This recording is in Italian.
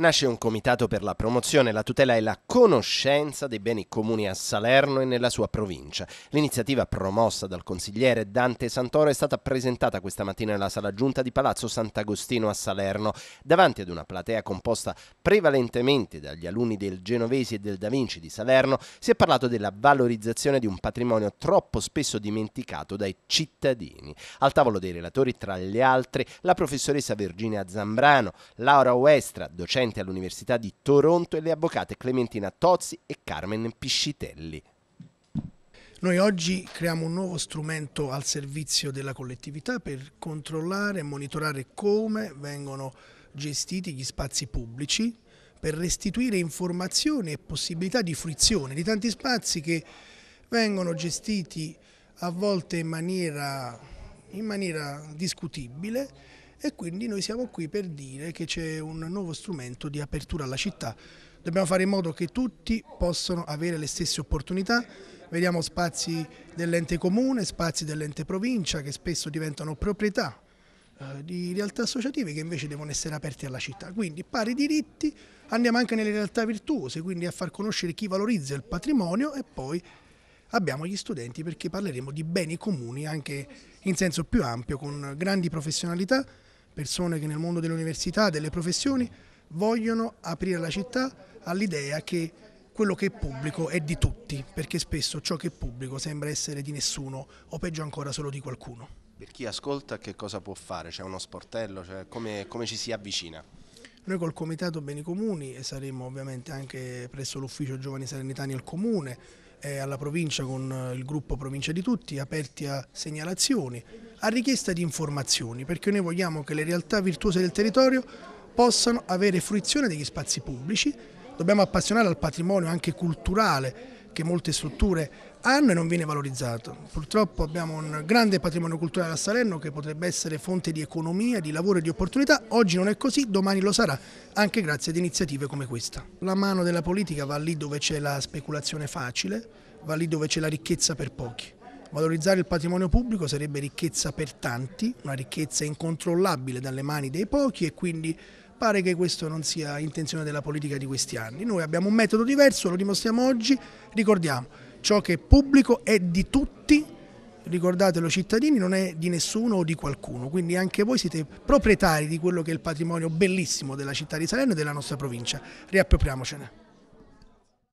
nasce un comitato per la promozione, la tutela e la conoscenza dei beni comuni a Salerno e nella sua provincia. L'iniziativa promossa dal consigliere Dante Santoro è stata presentata questa mattina nella sala giunta di Palazzo Sant'Agostino a Salerno, davanti ad una platea composta prevalentemente dagli alunni del Genovesi e del Da Vinci di Salerno, si è parlato della valorizzazione di un patrimonio troppo spesso dimenticato dai cittadini. Al tavolo dei relatori, tra gli altri, la professoressa Virginia Zambrano, Laura Uestra, docente docente all'Università di Toronto, e le avvocate Clementina Tozzi e Carmen Piscitelli. Noi oggi creiamo un nuovo strumento al servizio della collettività per controllare e monitorare come vengono gestiti gli spazi pubblici per restituire informazioni e possibilità di fruizione di tanti spazi che vengono gestiti a volte in maniera, in maniera discutibile e quindi noi siamo qui per dire che c'è un nuovo strumento di apertura alla città. Dobbiamo fare in modo che tutti possano avere le stesse opportunità, vediamo spazi dell'ente comune, spazi dell'ente provincia che spesso diventano proprietà eh, di realtà associative che invece devono essere aperte alla città. Quindi pari diritti, andiamo anche nelle realtà virtuose, quindi a far conoscere chi valorizza il patrimonio e poi abbiamo gli studenti perché parleremo di beni comuni anche in senso più ampio, con grandi professionalità, persone che nel mondo dell'università, delle professioni, vogliono aprire la città all'idea che quello che è pubblico è di tutti, perché spesso ciò che è pubblico sembra essere di nessuno o peggio ancora solo di qualcuno. Per chi ascolta che cosa può fare? C'è uno sportello? Cioè, come, come ci si avvicina? Noi col Comitato Beni Comuni e saremo ovviamente anche presso l'Ufficio Giovani Salernitani al Comune, e alla provincia con eh, il gruppo Provincia di Tutti, aperti a segnalazioni, a richiesta di informazioni, perché noi vogliamo che le realtà virtuose del territorio possano avere fruizione degli spazi pubblici, dobbiamo appassionare al patrimonio anche culturale che molte strutture hanno e non viene valorizzato. Purtroppo abbiamo un grande patrimonio culturale a Salerno che potrebbe essere fonte di economia, di lavoro e di opportunità, oggi non è così, domani lo sarà, anche grazie ad iniziative come questa. La mano della politica va lì dove c'è la speculazione facile, va lì dove c'è la ricchezza per pochi. Valorizzare il patrimonio pubblico sarebbe ricchezza per tanti, una ricchezza incontrollabile dalle mani dei pochi e quindi pare che questa non sia intenzione della politica di questi anni. Noi abbiamo un metodo diverso, lo dimostriamo oggi, ricordiamo, ciò che è pubblico è di tutti, ricordatelo cittadini, non è di nessuno o di qualcuno, quindi anche voi siete proprietari di quello che è il patrimonio bellissimo della città di Salerno e della nostra provincia, riappropriamocene.